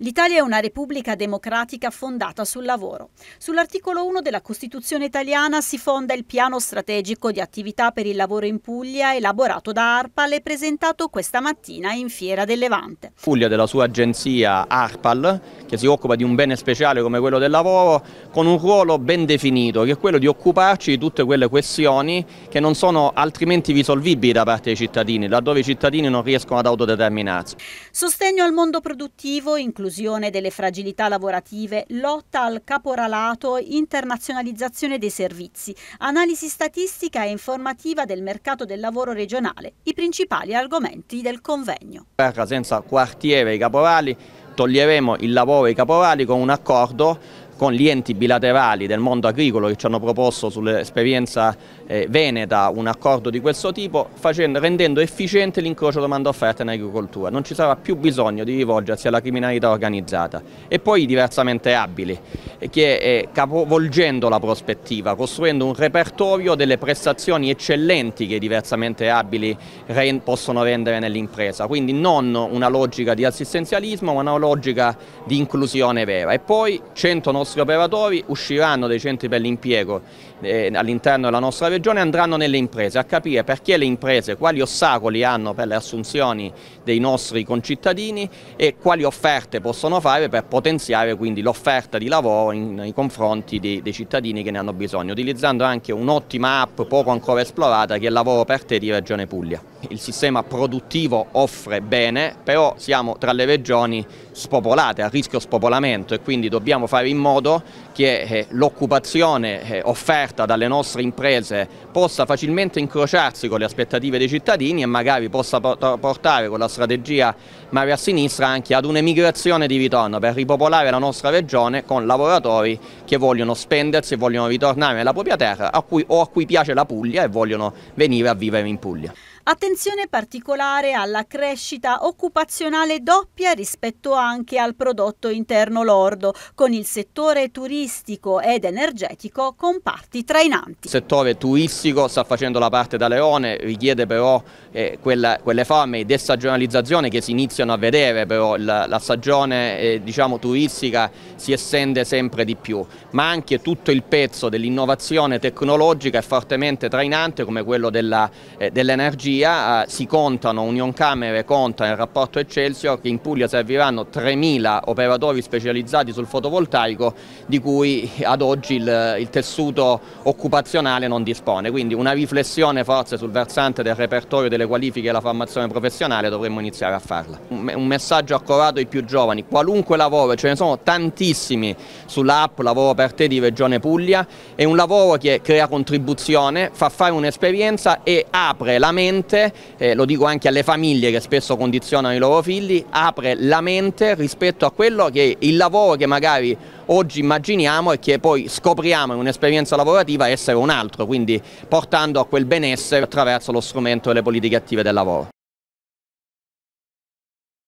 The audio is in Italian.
L'Italia è una repubblica democratica fondata sul lavoro. Sull'articolo 1 della Costituzione italiana si fonda il piano strategico di attività per il lavoro in Puglia elaborato da ARPAL e presentato questa mattina in Fiera del Levante. Puglia della sua agenzia ARPAL che si occupa di un bene speciale come quello del lavoro con un ruolo ben definito che è quello di occuparci di tutte quelle questioni che non sono altrimenti risolvibili da parte dei cittadini, laddove i cittadini non riescono ad autodeterminarsi. Sostegno al mondo produttivo incluso inclusione delle fragilità lavorative, lotta al caporalato, internazionalizzazione dei servizi, analisi statistica e informativa del mercato del lavoro regionale, i principali argomenti del convegno. Terra senza quartiere ai caporali, toglieremo il lavoro ai caporali con un accordo con gli enti bilaterali del mondo agricolo che ci hanno proposto sull'esperienza eh, veneta un accordo di questo tipo, facendo, rendendo efficiente l'incrocio domanda-offerta in agricoltura. Non ci sarà più bisogno di rivolgersi alla criminalità organizzata. E poi i diversamente abili, eh, che è eh, capovolgendo la prospettiva, costruendo un repertorio delle prestazioni eccellenti che i diversamente abili re possono rendere nell'impresa. Quindi non una logica di assistenzialismo, ma una logica di inclusione vera. E poi 100 nostri nostri operatori usciranno dai centri per l'impiego eh, all'interno della nostra regione e andranno nelle imprese a capire perché le imprese, quali ostacoli hanno per le assunzioni dei nostri concittadini e quali offerte possono fare per potenziare quindi l'offerta di lavoro in, nei confronti dei, dei, cittadini che ne hanno bisogno, utilizzando anche un'ottima app poco ancora esplorata che è Lavoro per te di Regione Puglia. Il sistema produttivo offre bene, però siamo tra le regioni spopolate, a rischio spopolamento e quindi dobbiamo fare in modo modo che eh, l'occupazione eh, offerta dalle nostre imprese possa facilmente incrociarsi con le aspettative dei cittadini e magari possa portare con la strategia Mare Sinistra anche ad un'emigrazione di ritorno per ripopolare la nostra regione con lavoratori che vogliono spendersi e vogliono ritornare nella propria terra a cui, o a cui piace la Puglia e vogliono venire a vivere in Puglia. Attenzione particolare alla crescita occupazionale doppia rispetto anche al prodotto interno lordo, con il settore turistico ed energetico con parti trainanti. Il settore turistico sta facendo la parte da leone, richiede però eh, quella, quelle forme di stagionalizzazione che si iniziano a vedere, però la, la stagione eh, diciamo, turistica si estende sempre di più, ma anche tutto il pezzo dell'innovazione tecnologica è fortemente trainante come quello eh, dell'energia eh, dell Puglia eh, si contano, Union Camere conta nel rapporto Eccelsior che in Puglia serviranno 3.000 operatori specializzati sul fotovoltaico di cui ad oggi il, il tessuto occupazionale non dispone, quindi una riflessione forse sul versante del repertorio delle qualifiche e la formazione professionale dovremmo iniziare a farla. Un, un messaggio accorato ai più giovani, qualunque lavoro, ce ne sono tantissimi sull'app Lavoro per te di Regione Puglia, è un lavoro che crea contribuzione, fa fare un'esperienza e apre la mente mente, eh, lo dico anche alle famiglie che spesso condizionano i loro figli, apre la mente rispetto a quello che il lavoro che magari oggi immaginiamo e che poi scopriamo in un'esperienza lavorativa essere un altro, quindi portando a quel benessere attraverso lo strumento delle politiche attive del lavoro.